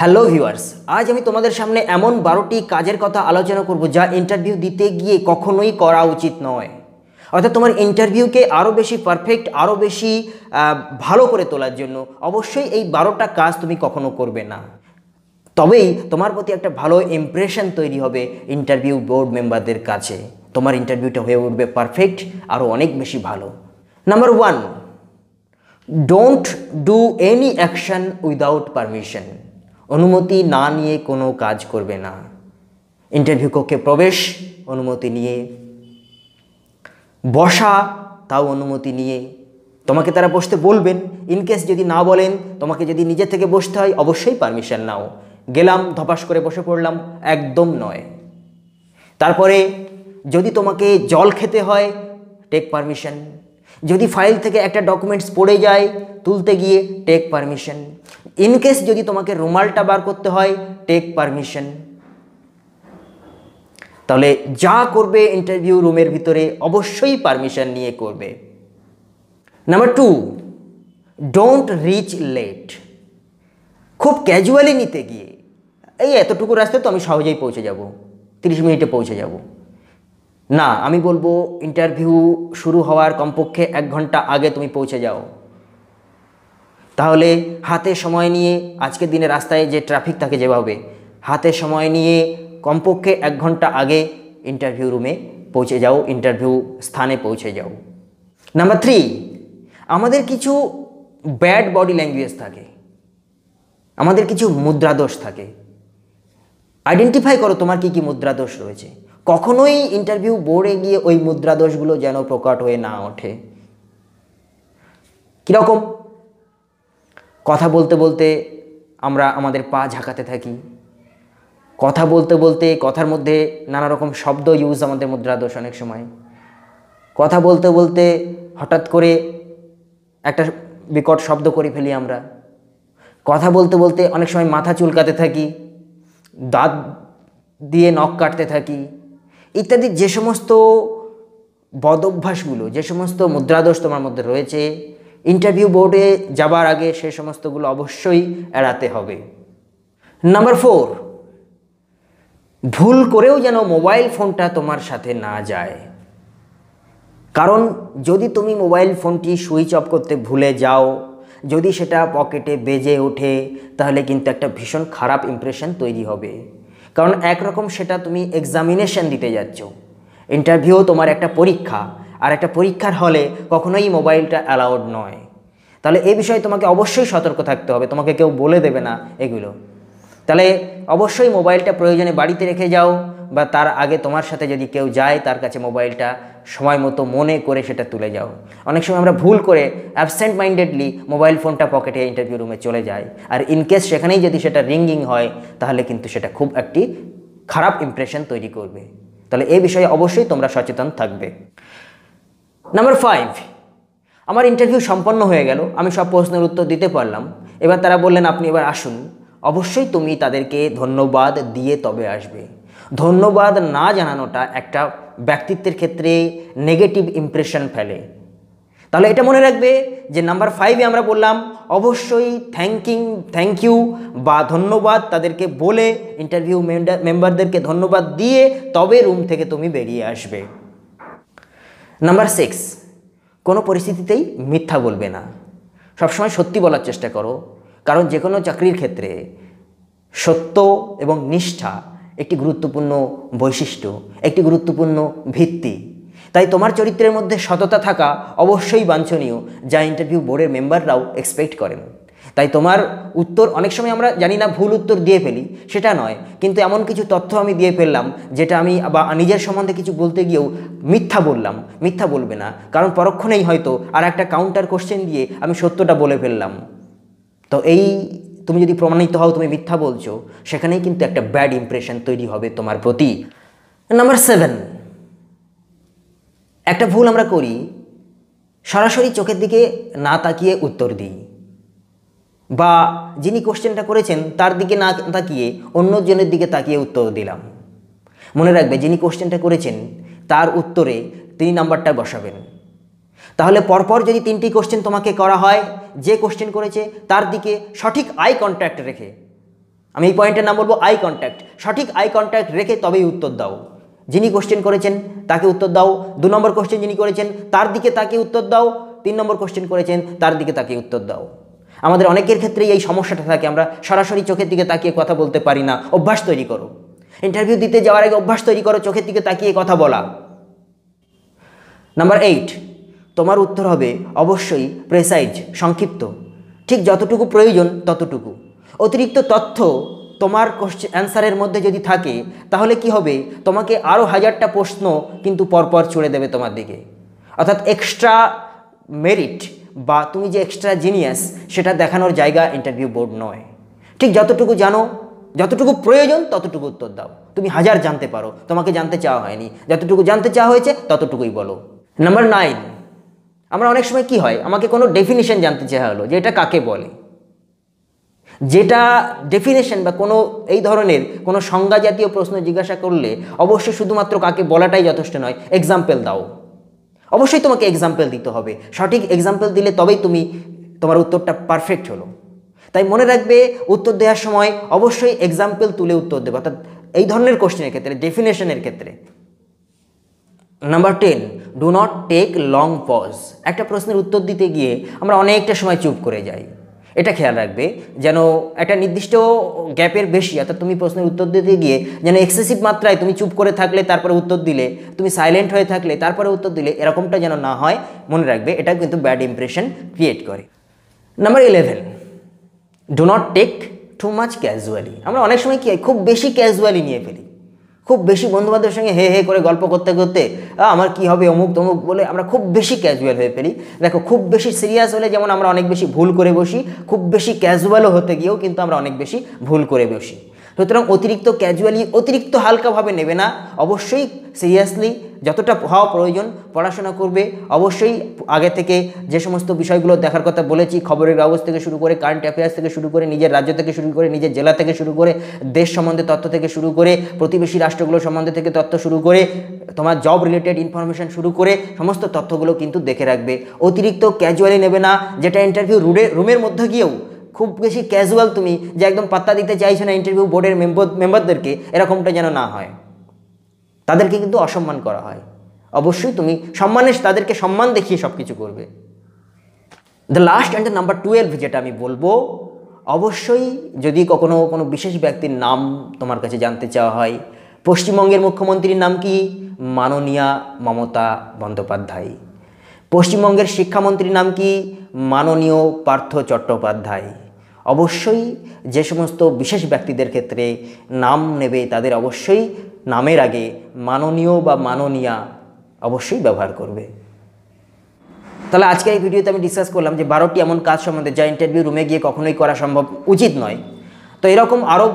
hello viewers আজ আমি তোমাদের সামনে এমন বারোটি কাজের কথা আলোচনা করব যা ইন্টারভিউ দিতে গিয়ে কখনোই করা উচিত নয় অর্থাৎ তোমার ইন্টারভিউকে আরও বেশি পারফেক্ট আরও বেশি ভালো করে তোলার জন্য অবশ্যই এই বারোটা কাজ তুমি কখনো করবে না তবেই তোমার প্রতি একটা ভালো ইমপ্রেশন তৈরি হবে ইন্টারভিউ বোর্ড মেম্বারদের কাছে তোমার ইন্টারভিউটা হয়ে উঠবে পারফেক্ট আরও অনেক বেশি ভালো number one don't do any action without permission অনুমতি না নিয়ে কোনো কাজ করবে না ইন্টারভিউ কক্ষে প্রবেশ অনুমতি নিয়ে বসা তাও অনুমতি নিয়ে তোমাকে তারা বসতে বলবেন ইনকেস যদি না বলেন তোমাকে যদি নিজে থেকে বসতে হয় অবশ্যই পারমিশন নাও গেলাম ধপাস করে বসে পড়লাম একদম নয় তারপরে যদি তোমাকে জল খেতে হয় টেক পারমিশন যদি ফাইল থেকে একটা ডকুমেন্টস পড়ে যায় তুলতে গিয়ে টেক পারমিশন ইনকেস যদি তোমাকে রুমালটা বার করতে হয় টেক পারমিশন তাহলে যা করবে ইন্টারভিউ রুমের ভিতরে অবশ্যই পারমিশন নিয়ে করবে number two don't reach late খুব ক্যাজুয়ালি নিতে গিয়ে এই এতটুকু রাস্তায় তো আমি সহজেই পৌঁছে যাব তিরিশ মিনিটে পৌঁছে যাব না আমি বলবো ইন্টারভিউ শুরু হওয়ার কমপক্ষে এক ঘন্টা আগে তুমি পৌঁছে যাও তাহলে হাতে সময় নিয়ে আজকের দিনে রাস্তায় যে ট্রাফিক থাকে যেভাবে হাতে সময় নিয়ে কমপক্ষে এক ঘন্টা আগে ইন্টারভিউ রুমে পৌঁছে যাও ইন্টারভিউ স্থানে পৌঁছে যাও নাম্বার থ্রি আমাদের কিছু ব্যাড বডি ল্যাঙ্গুয়েজ থাকে আমাদের কিছু মুদ্রাদোষ থাকে আইডেন্টিফাই করো তোমার কি কি মুদ্রাদোষ রয়েছে কখনোই ইন্টারভিউ বোর্ডে গিয়ে ওই মুদ্রাদোষগুলো যেন প্রকট হয়ে না ওঠে কীরকম কথা বলতে বলতে আমরা আমাদের পা ঝাঁকাতে থাকি কথা বলতে বলতে কথার মধ্যে নানা রকম শব্দ ইউজ আমাদের মুদ্রা দোষ অনেক সময় কথা বলতে বলতে হঠাৎ করে একটা বিকট শব্দ করে ফেলি আমরা কথা বলতে বলতে অনেক সময় মাথা চুলকাতে থাকি দাঁত দিয়ে নখ কাটতে থাকি ইত্যাদি যে সমস্ত বদ অভ্যাসগুলো যে সমস্ত মুদ্রাদোষ তোমার মধ্যে রয়েছে ইন্টারভিউ বোর্ডে যাবার আগে সে সমস্তগুলো অবশ্যই এড়াতে হবে নাম্বার ফোর ভুল করেও যেন মোবাইল ফোনটা তোমার সাথে না যায় কারণ যদি তুমি মোবাইল ফোনটি সুইচ অফ করতে ভুলে যাও যদি সেটা পকেটে বেজে ওঠে তাহলে কিন্তু একটা ভীষণ খারাপ ইমপ্রেশন তৈরি হবে কারণ একরকম সেটা তুমি এক্সামিনেশন দিতে যাচ্ছ ইন্টারভিউ তোমার একটা পরীক্ষা আর একটা পরীক্ষার হলে কখনোই মোবাইলটা অ্যালাউড নয় তাহলে এ বিষয়ে তোমাকে অবশ্যই সতর্ক থাকতে হবে তোমাকে কেউ বলে দেবে না এগুলো তাহলে অবশ্যই মোবাইলটা প্রয়োজনে বাড়িতে রেখে যাও বা তার আগে তোমার সাথে যদি কেউ যায় তার কাছে মোবাইলটা সময় মতো মনে করে সেটা তুলে যাও অনেক সময় আমরা ভুল করে অ্যাবসেন্ট মাইন্ডেডলি মোবাইল ফোনটা পকেটে ইন্টারভিউ রুমে চলে যায় আর ইনকেস সেখানেই যদি সেটা রিঙ্গিং হয় তাহলে কিন্তু সেটা খুব একটি খারাপ ইমপ্রেশন তৈরি করবে তাহলে এ বিষয়ে অবশ্যই তোমরা সচেতন থাকবে নাম্বার ফাইভ আমার ইন্টারভিউ সম্পন্ন হয়ে গেল আমি সব প্রশ্নের উত্তর দিতে পারলাম এবার তারা বললেন আপনি এবার আসুন অবশ্যই তুমি তাদেরকে ধন্যবাদ দিয়ে তবে আসবে ধন্যবাদ না জানানোটা একটা ব্যক্তিত্বের ক্ষেত্রে নেগেটিভ ইমপ্রেশন ফেলে তাহলে এটা মনে রাখবে যে নাম্বার ফাইভে আমরা বললাম অবশ্যই থ্যাংকিং থ্যাংক ইউ বা ধন্যবাদ তাদেরকে বলে ইন্টারভিউ মেম্বারদেরকে ধন্যবাদ দিয়ে তবে রুম থেকে তুমি বেরিয়ে আসবে নাম্বার সিক্স কোনো পরিস্থিতিতেই মিথ্যা বলবে না সবসময় সত্যি বলার চেষ্টা করো কারণ যে কোনো চাকরির ক্ষেত্রে সত্য এবং নিষ্ঠা একটি গুরুত্বপূর্ণ বৈশিষ্ট্য একটি গুরুত্বপূর্ণ ভিত্তি তাই তোমার চরিত্রের মধ্যে সততা থাকা অবশ্যই বাঞ্ছনীয় যা ইন্টারভিউ বোর্ডের মেম্বাররাও এক্সপেক্ট করেন তাই তোমার উত্তর অনেক সময় আমরা জানি না ভুল উত্তর দিয়ে ফেলি সেটা নয় কিন্তু এমন কিছু তথ্য আমি দিয়ে ফেললাম যেটা আমি বা নিজের সম্বন্ধে কিছু বলতে গিয়েও মিথ্যা বললাম মিথ্যা বলবে না কারণ পরক্ষণেই হয়তো আর একটা কাউন্টার কোশ্চেন দিয়ে আমি সত্যটা বলে ফেললাম তো এই তুমি যদি প্রমাণিত হও তুমি মিথ্যা বলছো সেখানেই কিন্তু একটা ব্যাড ইমপ্রেশন তৈরি হবে তোমার প্রতি নাম্বার সেভেন একটা ভুল আমরা করি সরাসরি চোখের দিকে না তাকিয়ে উত্তর দিই বা যিনি কোশ্চেনটা করেছেন তার দিকে না তাকিয়ে অন্যজনের দিকে তাকিয়ে উত্তর দিলাম মনে রাখবে যিনি কোশ্চেনটা করেছেন তার উত্তরে তিনি নাম্বারটা বসাবেন তাহলে পরপর যদি তিনটি কোশ্চেন তোমাকে করা হয় যে কোশ্চেন করেছে তার দিকে সঠিক আই কন্ট্যাক্ট রেখে আমি এই পয়েন্টের নাম বলবো আই কন্ট্যাক্ট সঠিক আই কন্ট্যাক্ট রেখে তবেই উত্তর দাও যিনি কোশ্চেন করেছেন তাকে উত্তর দাও দু নম্বর কোশ্চেন যিনি করেছেন তার দিকে তাকে উত্তর দাও তিন নম্বর কোশ্চেন করেছেন তার দিকে তাকে উত্তর দাও আমাদের অনেকের ক্ষেত্রেই এই সমস্যাটা থাকে আমরা সরাসরি চোখের দিকে তাকিয়ে কথা বলতে পারি না অভ্যাস তৈরি করো ইন্টারভিউ দিতে যাওয়ার আগে অভ্যাস তৈরি করো চোখের দিকে তাকিয়ে কথা বলা নাম্বার এইট তোমার উত্তর হবে অবশ্যই প্রেসাইজ সংক্ষিপ্ত ঠিক যতটুকু প্রয়োজন ততটুকু অতিরিক্ত তথ্য তোমার কোশ্চেন অ্যান্সারের মধ্যে যদি থাকে তাহলে কি হবে তোমাকে আরও হাজারটা প্রশ্ন কিন্তু পরপর ছুড়ে দেবে তোমার দিকে অর্থাৎ এক্সট্রা মেরিট বা তুমি যে এক্সট্রা জিনিয়াস সেটা দেখানোর জায়গা ইন্টারভিউ বোর্ড নয় ঠিক যতটুকু জানো যতটুকু প্রয়োজন ততটুকু উত্তর দাও তুমি হাজার জানতে পারো তোমাকে জানতে চাওয়া হয়নি যতটুকু জানতে চাওয়া হয়েছে ততটুকুই বলো নাম্বার নাইন আমরা অনেক সময় কি হয় আমাকে কোনো ডেফিনেশন জানতে চাওয়া হলো যে এটা কাকে বলে যেটা ডেফিনেশন বা কোনো এই ধরনের কোনো সংজ্ঞা জাতীয় প্রশ্ন জিজ্ঞাসা করলে অবশ্যই শুধুমাত্র কাকে বলাটাই যথেষ্ট নয় এক্সাম্পল দাও অবশ্যই তোমাকে এক্সাম্পল দিতে হবে সঠিক এক্সাম্পল দিলে তবেই তুমি তোমার উত্তরটা পারফেক্ট হলো তাই মনে রাখবে উত্তর দেওয়ার সময় অবশ্যই এক্সাম্পল তুলে উত্তর দেবে অর্থাৎ এই ধরনের কোশ্চেনের ক্ষেত্রে ডেফিনেশনের ক্ষেত্রে number ten do not take long pause একটা প্রশ্নের উত্তর দিতে গিয়ে আমরা অনেকটা সময় চুপ করে যাই এটা খেয়াল রাখবে যেন একটা নির্দিষ্ট গ্যাপের বেশি অর্থাৎ তুমি প্রশ্নের উত্তর দিতে গিয়ে যেন এক্সেসিভ মাত্রায় তুমি চুপ করে থাকলে তারপরে উত্তর দিলে তুমি সাইলেন্ট হয়ে থাকলে তারপরে উত্তর দিলে এরকমটা যেন না হয় মনে রাখবে এটা কিন্তু ব্যাড ইমপ্রেশন ক্রিয়েট করে number eleven do not take too much casually আমরা অনেক সময় কি খুব বেশি ক্যাজুয়ালি নিয়ে ফেলি খুব বেশি বন্ধুবান্ধবের সঙ্গে হে হে করে গল্প করতে করতে আমার কি হবে অমুক তমুক বলে আমরা খুব বেশি ক্যাজুয়াল হয়ে ফেলি দেখো খুব বেশি সিরিয়াস হলে যেমন আমরা অনেক বেশি ভুল করে বসি খুব বেশি ক্যাজুয়ালও হতে গিয়েও কিন্তু আমরা অনেক বেশি ভুল করে বসি সুতরাং অতিরিক্ত ক্যাজুয়ালি অতিরিক্ত হালকাভাবে নেবে না অবশ্যই সিরিয়াসলি যতটা হওয়া প্রয়োজন পড়াশোনা করবে অবশ্যই আগে থেকে যে সমস্ত বিষয়গুলো দেখার কথা বলেছি খবরের কাগজ থেকে শুরু করে কারেন্ট অ্যাফেয়ার্স থেকে শুরু করে নিজের রাজ্য থেকে শুরু করে নিজের জেলা থেকে শুরু করে দেশ সম্বন্ধে তথ্য থেকে শুরু করে প্রতিবেশী রাষ্ট্রগুলো সম্বন্ধে থেকে তথ্য শুরু করে তোমার জব রিলেটেড ইনফরমেশান শুরু করে সমস্ত তথ্যগুলো কিন্তু দেখে রাখবে অতিরিক্ত ক্যাজুয়ালি নেবে না যেটা ইন্টারভিউ রুডে রুমের মধ্যে গিয়েও খুব বেশি ক্যাজুয়াল তুমি যে একদম পাত্তা দিতে চাইছো না ইন্টারভিউ বোর্ডের মেম্বার মেম্বারদেরকে এরকমটা যেন না হয় তাদেরকে কিন্তু অসম্মান করা হয় অবশ্যই তুমি সম্মানের তাদেরকে সম্মান দেখিয়ে সব কিছু করবে the last and the number twelve যেটা আমি বলবো অবশ্যই যদি কখনো কোনো বিশেষ ব্যক্তির নাম তোমার কাছে জানতে চাওয়া হয় পশ্চিমবঙ্গের মুখ্যমন্ত্রীর নাম কি মাননীয়া মমতা বন্দ্যোপাধ্যায় পশ্চিমবঙ্গের শিক্ষামন্ত্রীর নাম কি মাননীয় পার্থ চট্টোপাধ্যায় অবশ্যই যে সমস্ত বিশেষ ব্যক্তিদের ক্ষেত্রে নাম নেবে তাদের অবশ্যই নামের আগে মাননীয় বা মাননীয়া অবশ্যই ব্যবহার করবে তাহলে আজকে এই ভিডিওতে আমি ডিসকাস করলাম যে বারোটি এমন কাজ সম্বন্ধে যা ইন্টারভিউ রুমে গিয়ে কখনোই করা সম্ভব উচিত নয় তো এরকম আরও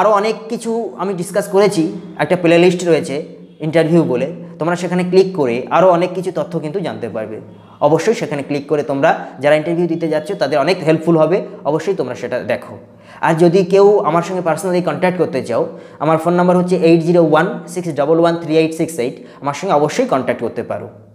আরও অনেক কিছু আমি ডিসকাস করেছি একটা প্লে লিস্ট রয়েছে ইন্টারভিউ বলে তোমরা সেখানে ক্লিক করে আরও অনেক কিছু তথ্য কিন্তু জানতে পারবে অবশ্যই সেখানে ক্লিক করে তোমরা যারা ইন্টারভিউ দিতে যাচ্ছ তাদের অনেক হেল্পফুল হবে অবশ্যই তোমরা সেটা দেখো আর যদি কেউ আমার সঙ্গে পার্সোনালি কন্ট্যাক্ট করতে চাও আমার ফোন নাম্বার হচ্ছে eight zero one six double one three eight six eight আমার সঙ্গে অবশ্যই কন্ট্যাক্ট করতে পারো